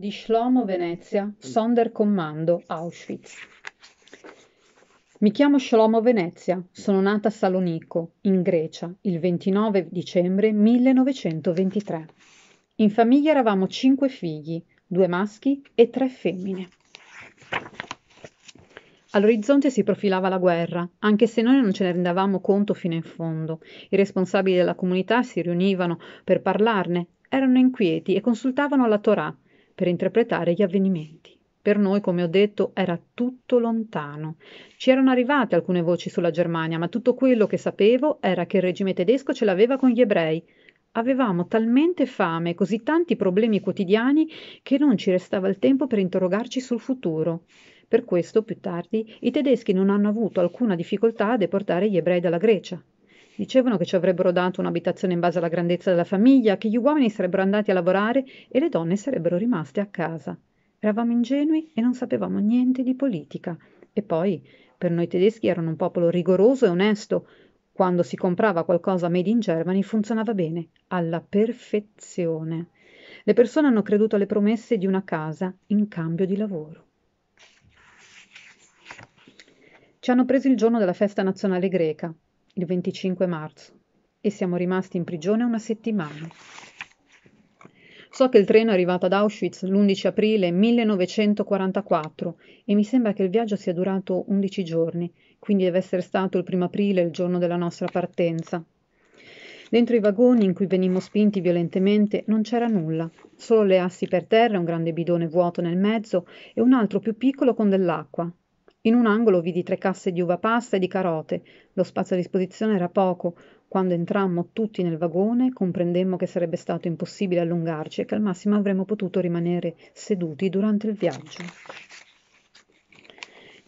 di Shlomo Venezia, Sonderkommando, Auschwitz. Mi chiamo Shlomo Venezia, sono nata a Salonico, in Grecia, il 29 dicembre 1923. In famiglia eravamo cinque figli, due maschi e tre femmine. All'orizzonte si profilava la guerra, anche se noi non ce ne rendavamo conto fino in fondo. I responsabili della comunità si riunivano per parlarne, erano inquieti e consultavano la Torah, per interpretare gli avvenimenti. Per noi, come ho detto, era tutto lontano. Ci erano arrivate alcune voci sulla Germania, ma tutto quello che sapevo era che il regime tedesco ce l'aveva con gli ebrei. Avevamo talmente fame e così tanti problemi quotidiani che non ci restava il tempo per interrogarci sul futuro. Per questo, più tardi, i tedeschi non hanno avuto alcuna difficoltà a deportare gli ebrei dalla Grecia, Dicevano che ci avrebbero dato un'abitazione in base alla grandezza della famiglia, che gli uomini sarebbero andati a lavorare e le donne sarebbero rimaste a casa. Eravamo ingenui e non sapevamo niente di politica. E poi, per noi tedeschi erano un popolo rigoroso e onesto. Quando si comprava qualcosa made in Germany funzionava bene, alla perfezione. Le persone hanno creduto alle promesse di una casa in cambio di lavoro. Ci hanno preso il giorno della festa nazionale greca, il 25 marzo e siamo rimasti in prigione una settimana. So che il treno è arrivato ad Auschwitz l'11 aprile 1944 e mi sembra che il viaggio sia durato 11 giorni, quindi deve essere stato il 1 aprile il giorno della nostra partenza. Dentro i vagoni in cui venimmo spinti violentemente non c'era nulla, solo le assi per terra, un grande bidone vuoto nel mezzo e un altro più piccolo con dell'acqua, in un angolo vidi tre casse di uva pasta e di carote lo spazio a disposizione era poco quando entrammo tutti nel vagone comprendemmo che sarebbe stato impossibile allungarci e che al massimo avremmo potuto rimanere seduti durante il viaggio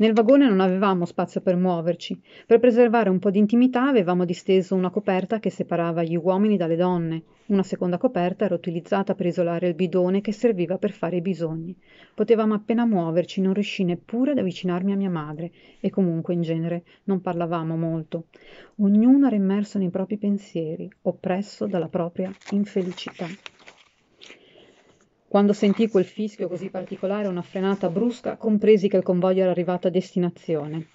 nel vagone non avevamo spazio per muoverci. Per preservare un po' di intimità avevamo disteso una coperta che separava gli uomini dalle donne. Una seconda coperta era utilizzata per isolare il bidone che serviva per fare i bisogni. Potevamo appena muoverci, non riuscì neppure ad avvicinarmi a mia madre e comunque in genere non parlavamo molto. Ognuno era immerso nei propri pensieri, oppresso dalla propria infelicità. Quando sentì quel fischio così particolare, una frenata brusca, compresi che il convoglio era arrivato a destinazione.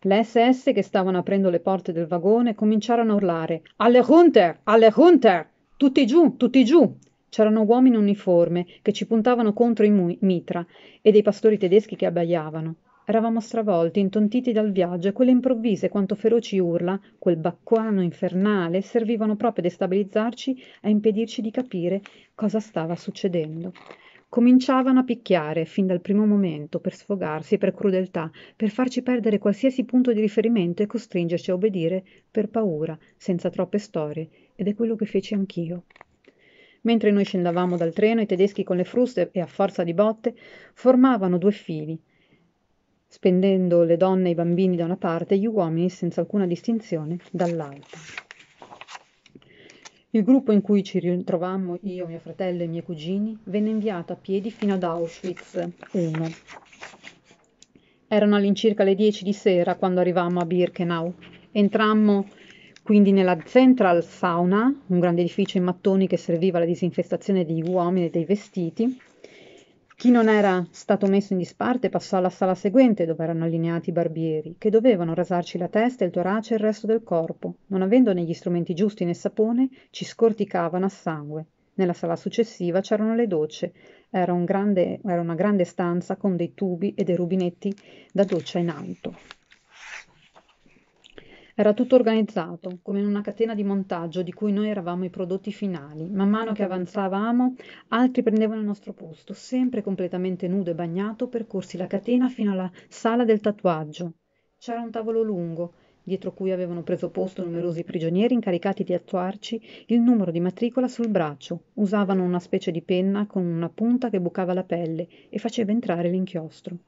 Le SS che stavano aprendo le porte del vagone cominciarono a urlare Alle Hunter! Alle Hunter! Tutti giù! Tutti giù! C'erano uomini in uniforme che ci puntavano contro i mitra e dei pastori tedeschi che abbaiavano. Eravamo stravolti, intontiti dal viaggio e quelle improvvise quanto feroci urla, quel bacquano infernale, servivano proprio a destabilizzarci e a impedirci di capire cosa stava succedendo. Cominciavano a picchiare fin dal primo momento per sfogarsi, per crudeltà, per farci perdere qualsiasi punto di riferimento e costringerci a obbedire per paura, senza troppe storie, ed è quello che feci anch'io. Mentre noi scendavamo dal treno, i tedeschi con le fruste e a forza di botte formavano due fili, spendendo le donne e i bambini da una parte e gli uomini, senza alcuna distinzione, dall'altra. Il gruppo in cui ci ritrovammo io, mio fratello e i miei cugini venne inviato a piedi fino ad Auschwitz I. Erano all'incirca le 10 di sera quando arrivammo a Birkenau. Entrammo quindi nella Central Sauna, un grande edificio in mattoni che serviva alla disinfestazione degli uomini e dei vestiti, chi non era stato messo in disparte passò alla sala seguente dove erano allineati i barbieri, che dovevano rasarci la testa, il torace e il resto del corpo. Non avendone gli strumenti giusti né sapone, ci scorticavano a sangue. Nella sala successiva c'erano le docce. Era, un grande, era una grande stanza con dei tubi e dei rubinetti da doccia in alto. Era tutto organizzato, come in una catena di montaggio di cui noi eravamo i prodotti finali. Man mano che avanzavamo, altri prendevano il nostro posto, sempre completamente nudo e bagnato, percorsi la catena fino alla sala del tatuaggio. C'era un tavolo lungo, dietro cui avevano preso posto numerosi prigionieri incaricati di attuarci il numero di matricola sul braccio. Usavano una specie di penna con una punta che bucava la pelle e faceva entrare l'inchiostro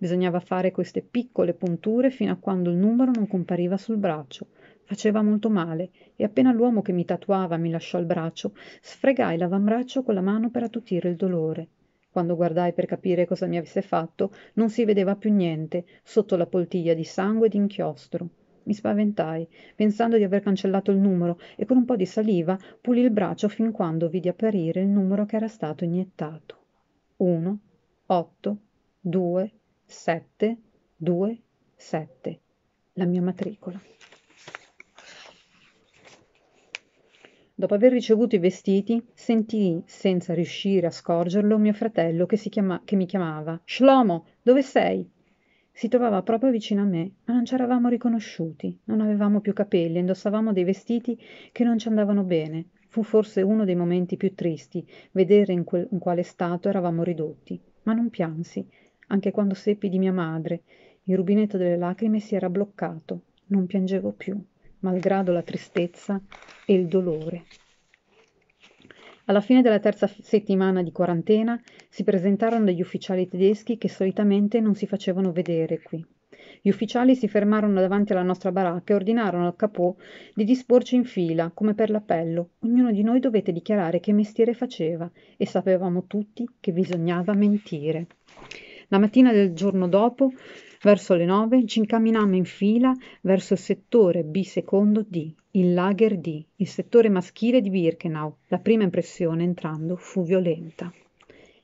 bisognava fare queste piccole punture fino a quando il numero non compariva sul braccio faceva molto male e appena l'uomo che mi tatuava mi lasciò il braccio sfregai l'avambraccio con la mano per attutire il dolore quando guardai per capire cosa mi avesse fatto non si vedeva più niente sotto la poltiglia di sangue e di inchiostro. mi spaventai, pensando di aver cancellato il numero e con un po' di saliva pulì il braccio fin quando vidi apparire il numero che era stato iniettato. 1, 8, 2, 727, la mia matricola. Dopo aver ricevuto i vestiti, sentii, senza riuscire a scorgerlo, mio fratello che, chiama, che mi chiamava Shlomo, dove sei? Si trovava proprio vicino a me, ma non ci eravamo riconosciuti, non avevamo più capelli indossavamo dei vestiti che non ci andavano bene. Fu forse uno dei momenti più tristi, vedere in, quel, in quale stato eravamo ridotti. Ma non piansi, anche quando seppi di mia madre il rubinetto delle lacrime si era bloccato non piangevo più, malgrado la tristezza e il dolore alla fine della terza settimana di quarantena si presentarono degli ufficiali tedeschi che solitamente non si facevano vedere qui. Gli ufficiali si fermarono davanti alla nostra baracca e ordinarono al capò di disporci in fila, come per l'appello. Ognuno di noi dovette dichiarare che mestiere faceva e sapevamo tutti che bisognava mentire. La mattina del giorno dopo, verso le nove, ci incamminammo in fila verso il settore B secondo D, il Lager D, il settore maschile di Birkenau. La prima impressione entrando fu violenta.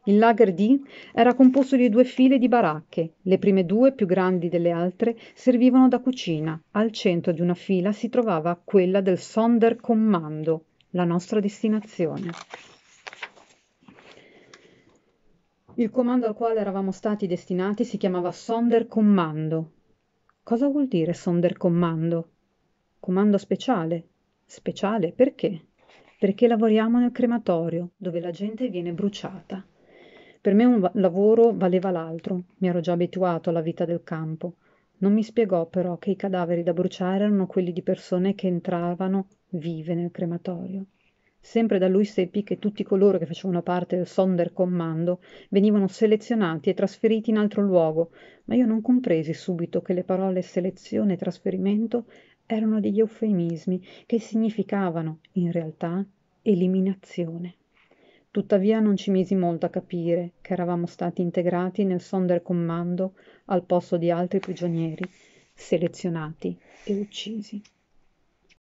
Il lager D era composto di due file di baracche, le prime due, più grandi delle altre, servivano da cucina. Al centro di una fila si trovava quella del Sonderkommando, la nostra destinazione. Il comando al quale eravamo stati destinati si chiamava Sonderkommando. Cosa vuol dire Sonderkommando? Comando speciale. Speciale perché? Perché lavoriamo nel crematorio, dove la gente viene bruciata. Per me un va- lavoro valeva l'altro, mi ero già abituato alla vita del campo. Non mi spiegò però che i cadaveri da bruciare erano quelli di persone che entravano vive nel crematorio. Sempre da lui seppi che tutti coloro che facevano parte del Sonderkommando venivano selezionati e trasferiti in altro luogo, ma io non compresi subito che le parole selezione e trasferimento erano degli eufemismi che significavano, in realtà, eliminazione. Tuttavia non ci misi molto a capire che eravamo stati integrati nel Sonderkommando al posto di altri prigionieri, selezionati e uccisi.